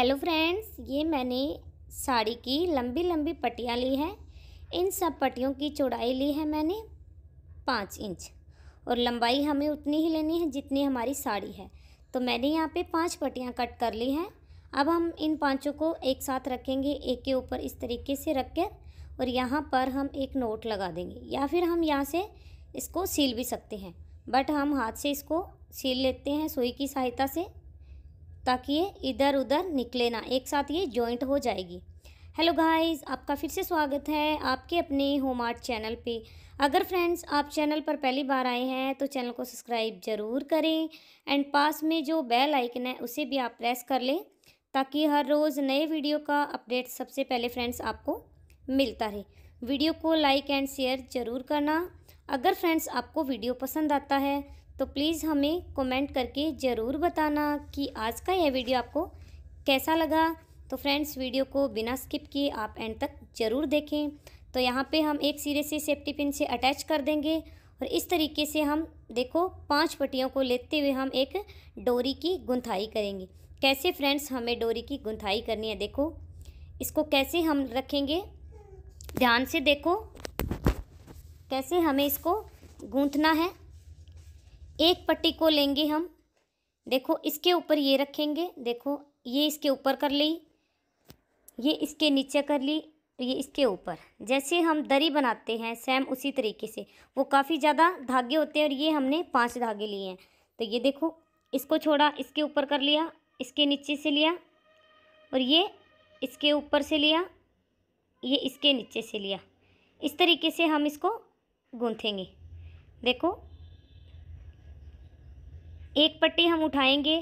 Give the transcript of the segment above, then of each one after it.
hello friends ये मैंने साड़ी की लंबी लंबी पट्टियाँ ली हैं इन सब पट्टियों की चौड़ाई ली है मैंने पाँच इंच और लंबाई हमें उतनी ही लेनी है जितनी हमारी साड़ी है तो मैंने यहाँ पे पांच पट्टियाँ कट कर ली हैं अब हम इन पांचों को एक साथ रखेंगे एक के ऊपर इस तरीके से रख कर और यहाँ पर हम एक नोट लगा देंगे या फिर हम यहाँ से इसको सील भी सकते हैं बट हम हाथ से इसको सील लेते हैं सुई की सहायता से ताकि ये इधर उधर निकले ना एक साथ ये जॉइंट हो जाएगी हेलो गाइस आपका फिर से स्वागत है आपके अपने होम आर्ट चैनल पे अगर फ्रेंड्स आप चैनल पर पहली बार आए हैं तो चैनल को सब्सक्राइब ज़रूर करें एंड पास में जो बेल आइकन है उसे भी आप प्रेस कर लें ताकि हर रोज़ नए वीडियो का अपडेट सबसे पहले फ्रेंड्स आपको मिलता रहे वीडियो को लाइक एंड शेयर ज़रूर करना अगर फ्रेंड्स आपको वीडियो पसंद आता है तो प्लीज़ हमें कमेंट करके ज़रूर बताना कि आज का यह वीडियो आपको कैसा लगा तो फ्रेंड्स वीडियो को बिना स्किप किए आप एंड तक ज़रूर देखें तो यहाँ पे हम एक सिरे से सेफ्टी पिन से अटैच कर देंगे और इस तरीके से हम देखो पांच पट्टियों को लेते हुए हम एक डोरी की गुंथाई करेंगे कैसे फ्रेंड्स हमें डोरी की गुंथाई करनी है देखो इसको कैसे हम रखेंगे ध्यान से देखो कैसे हमें इसको गूँथना है एक पट्टी को लेंगे हम देखो इसके ऊपर ये रखेंगे देखो ये इसके ऊपर कर ली ये इसके नीचे कर ली ये इसके ऊपर जैसे हम दरी बनाते हैं सेम उसी तरीके से वो काफ़ी ज़्यादा धागे होते हैं और ये हमने पांच धागे लिए हैं तो ये देखो इसको छोड़ा इसके ऊपर कर लिया इसके नीचे से लिया और ये इसके ऊपर से लिया ये इसके नीचे से लिया इस तरीके से हम इसको गूँथेंगे देखो एक पट्टी हम उठाएंगे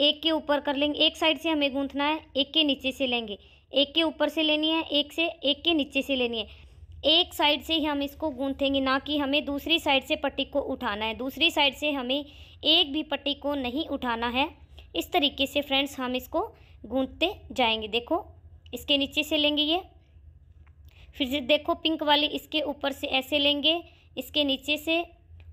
एक के ऊपर कर लेंगे एक साइड से हमें गूंथना है एक के नीचे से लेंगे एक के ऊपर से लेनी है एक से एक के नीचे से लेनी है एक साइड से ही हम इसको गूंथेंगे ना कि हमें दूसरी साइड से पट्टी को उठाना है दूसरी साइड से हमें एक भी पट्टी को नहीं उठाना है इस तरीके से फ्रेंड्स हम इसको गूंथते जाएंगे देखो इसके नीचे से लेंगे ये फिर से देखो पिंक वाली इसके ऊपर से ऐसे लेंगे इसके नीचे से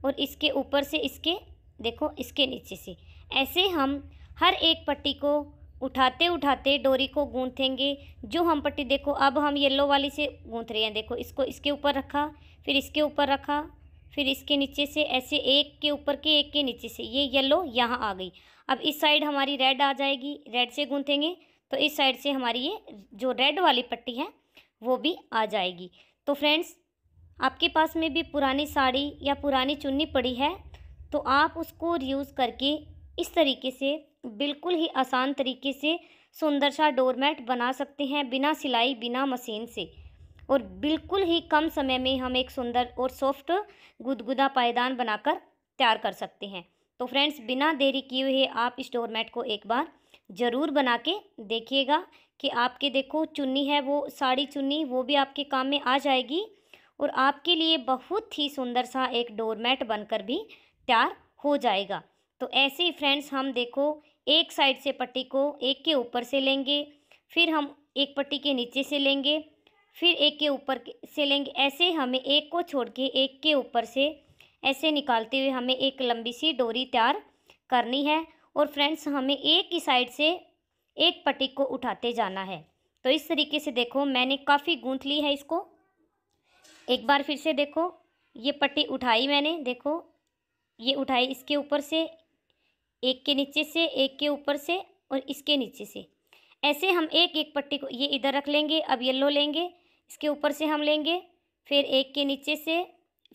और इसके ऊपर से इसके देखो इसके नीचे से ऐसे हम हर एक पट्टी को उठाते उठाते डोरी को गूंथेंगे जो हम पट्टी देखो अब हम येलो वाली से गूंथ रहे हैं देखो इसको इसके ऊपर रखा फिर इसके ऊपर रखा फिर इसके नीचे से ऐसे एक के ऊपर के एक के नीचे से ये येलो यहाँ आ गई अब इस साइड हमारी रेड आ जाएगी रेड से गूंथेंगे तो इस साइड से हमारी ये जो रेड वाली पट्टी है वो भी आ जाएगी तो फ्रेंड्स आपके पास में भी पुरानी साड़ी या पुरानी चुन्नी पड़ी है तो आप उसको यूज़ करके इस तरीके से बिल्कुल ही आसान तरीके से सुंदर सा डोरमेट बना सकते हैं बिना सिलाई बिना मशीन से और बिल्कुल ही कम समय में हम एक सुंदर और सॉफ्ट गुदगुदा पायदान बनाकर तैयार कर सकते हैं तो फ्रेंड्स बिना देरी किए हुए आप इस डोरमेट को एक बार ज़रूर बना के देखिएगा कि आपके देखो चुन्नी है वो साड़ी चुन्नी वो भी आपके काम में आ जाएगी और आपके लिए बहुत ही सुंदर सा एक डोरमेट बनकर भी तैयार हो जाएगा तो ऐसे ही फ्रेंड्स हम देखो एक साइड से पट्टी को एक के ऊपर से लेंगे फिर हम एक पट्टी के नीचे से लेंगे फिर एक के ऊपर से लेंगे ऐसे हमें एक को छोड़ के एक के ऊपर से ऐसे निकालते हुए हमें एक लंबी सी डोरी तैयार करनी है और फ्रेंड्स हमें एक ही साइड से एक पट्टी को उठाते जाना है तो इस तरीके से देखो मैंने काफ़ी गूंथ ली है इसको एक बार फिर से देखो ये पट्टी उठाई मैंने देखो ये उठाए इसके ऊपर से एक के नीचे से एक के ऊपर से और इसके नीचे से ऐसे हम एक एक पट्टी को ये इधर रख लेंगे अब येल्लो लेंगे इसके ऊपर से हम लेंगे फिर एक के नीचे से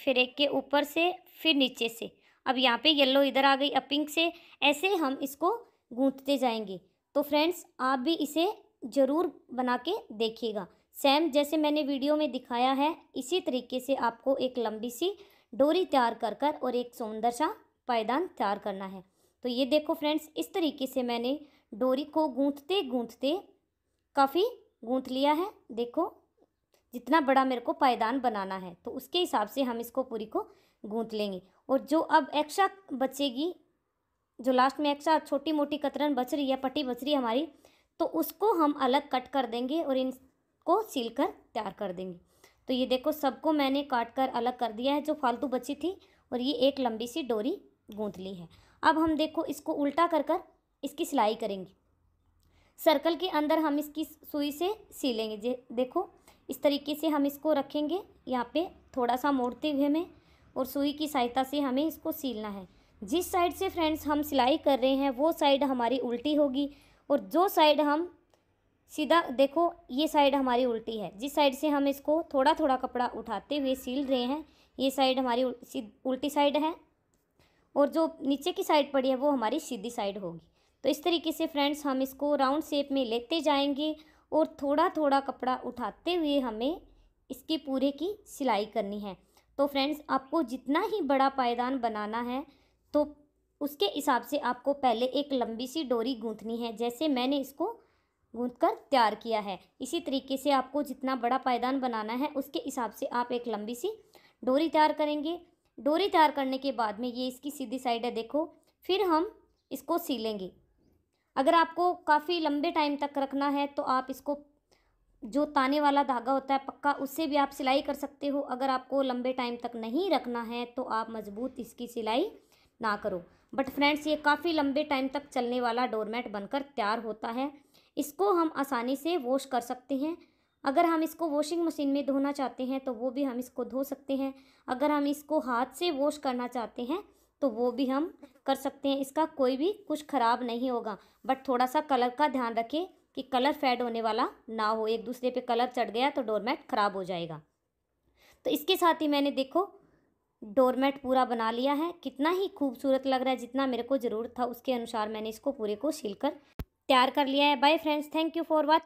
फिर एक के ऊपर से फिर नीचे से अब यहाँ पे येल्लो इधर आ गई अब पिंक से ऐसे हम इसको गूंथते जाएंगे तो फ्रेंड्स आप भी इसे ज़रूर बना के देखिएगा सेम जैसे मैंने वीडियो में दिखाया है इसी तरीके से आपको एक लंबी सी डोरी तैयार कर कर और एक सुंदर सा पायदान तैयार करना है तो ये देखो फ्रेंड्स इस तरीके से मैंने डोरी को गूंथते गूंथते काफ़ी गूंथ लिया है देखो जितना बड़ा मेरे को पायदान बनाना है तो उसके हिसाब से हम इसको पूरी को गूंथ लेंगे और जो अब एक्स्ट्रा बचेगी जो लास्ट में एक्स्ट्रा छोटी मोटी कतरन बच रही है पट्टी बच रही है हमारी तो उसको हम अलग कट कर देंगे और इनको सील कर तैयार कर देंगे तो ये देखो सबको मैंने काट कर अलग कर दिया है जो फालतू बची थी और ये एक लंबी सी डोरी गूँथ ली है अब हम देखो इसको उल्टा कर कर इसकी सिलाई करेंगे सर्कल के अंदर हम इसकी सुई से सी लेंगे देखो इस तरीके से हम इसको रखेंगे यहाँ पे थोड़ा सा मोड़ते हुए में और सुई की सहायता से हमें इसको सीलना है जिस साइड से फ्रेंड्स हम सिलाई कर रहे हैं वो साइड हमारी उल्टी होगी और जो साइड हम सीधा देखो ये साइड हमारी उल्टी है जिस साइड से हम इसको थोड़ा थोड़ा कपड़ा उठाते हुए सिल रहे हैं ये साइड हमारी उल्टी साइड है और जो नीचे की साइड पड़ी है वो हमारी सीधी साइड होगी तो इस तरीके से फ्रेंड्स हम इसको राउंड शेप में लेते जाएंगे और थोड़ा थोड़ा कपड़ा उठाते हुए हमें इसके पूरे की सिलाई करनी है तो फ्रेंड्स आपको जितना ही बड़ा पायदान बनाना है तो उसके हिसाब से आपको पहले एक लंबी सी डोरी गूँथनी है जैसे मैंने इसको गूंथ कर तैयार किया है इसी तरीके से आपको जितना बड़ा पायदान बनाना है उसके हिसाब से आप एक लंबी सी डोरी तैयार करेंगे डोरी तैयार करने के बाद में ये इसकी सीधी साइड है देखो फिर हम इसको लेंगे अगर आपको काफ़ी लंबे टाइम तक रखना है तो आप इसको जो ताने वाला धागा होता है पक्का उससे भी आप सिलाई कर सकते हो अगर आपको लंबे टाइम तक नहीं रखना है तो आप मजबूत इसकी सिलाई ना करो बट फ्रेंड्स ये काफ़ी लंबे टाइम तक चलने वाला डोरमेट बनकर तैयार होता है इसको हम आसानी से वॉश कर सकते हैं अगर हम इसको वॉशिंग मशीन में धोना चाहते हैं तो वो भी हम इसको धो सकते हैं अगर हम इसको हाथ से वॉश करना चाहते हैं तो वो भी हम कर सकते हैं इसका कोई भी कुछ ख़राब नहीं होगा बट थोड़ा सा कलर का ध्यान रखें कि कलर फेड होने वाला ना हो एक दूसरे पे कलर चढ़ गया तो डोरमेट ख़राब हो जाएगा तो इसके साथ ही मैंने देखो डोरमेट पूरा बना लिया है कितना ही खूबसूरत लग रहा है जितना मेरे को ज़रूरत था उसके अनुसार मैंने इसको पूरे को कर तैयार कर लिया है bye friends thank you for watch